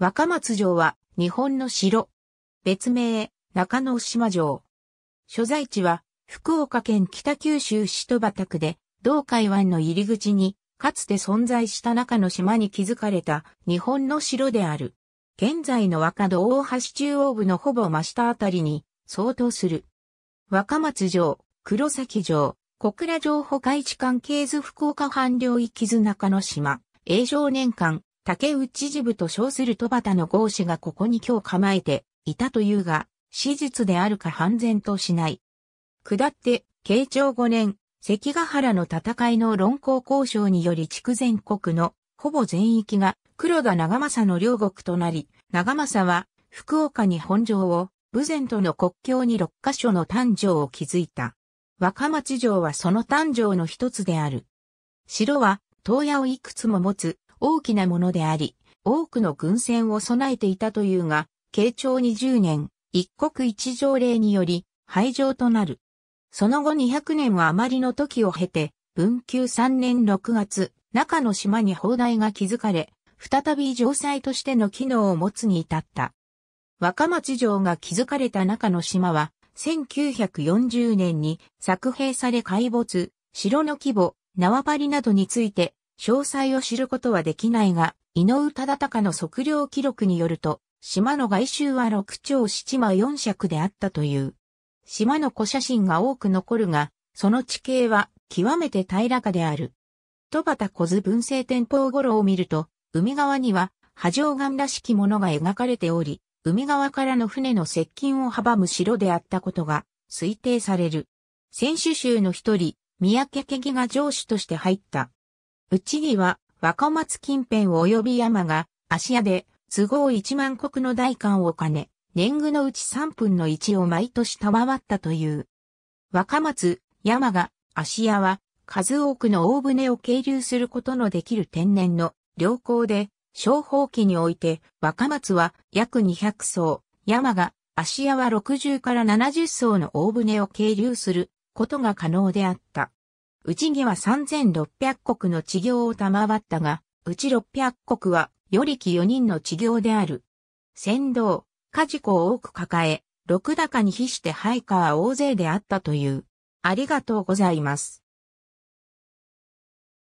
若松城は日本の城。別名、中野島城。所在地は福岡県北九州市戸端区で、同海湾の入り口に、かつて存在した中の島に築かれた日本の城である。現在の若戸大橋中央部のほぼ真下あたりに相当する。若松城、黒崎城、小倉城保海地関係図福岡藩領域図中の島、永常年間竹内治部と称する戸端の豪士がここに今日構えていたというが、史実であるか判然としない。下って、慶長5年、関ヶ原の戦いの論考交渉により筑前国のほぼ全域が黒田長政の両国となり、長政は福岡に本城を、武前との国境に6カ所の誕生を築いた。若松城はその誕生の一つである。城は、東屋をいくつも持つ大きなものであり、多くの軍船を備えていたというが、慶長20年、一国一条例により、廃城となる。その後200年は余りの時を経て、文久3年6月、中の島に砲台が築かれ、再び城塞としての機能を持つに至った。若松城が築かれた中の島は、1940年に作兵され海没、城の規模、縄張りなどについて詳細を知ることはできないが、井上忠敬の測量記録によると、島の外周は6丁7間4尺であったという。島の古写真が多く残るが、その地形は極めて平らかである。戸端小津文政天保頃を見ると、海側には波状岩らしきものが描かれており、海側からの船の接近を阻む城であったことが推定される。選手州の一人、三宅家義が城主として入った。うちには、若松近辺及び山が、芦屋で、都合一万国の代官を兼ね、年貢のうち三分の一を毎年賜ったという。若松、山が、芦屋は、数多くの大船を係留することのできる天然の良好で、商法期において、若松は約200艘、山が、芦屋は60から70艘の大船を係留することが可能であった。内義は3600国の地業を賜ったが、うち600国は、よりき4人の地業である。先導、家事故を多く抱え、六高に比して配下は大勢であったという。ありがとうございます。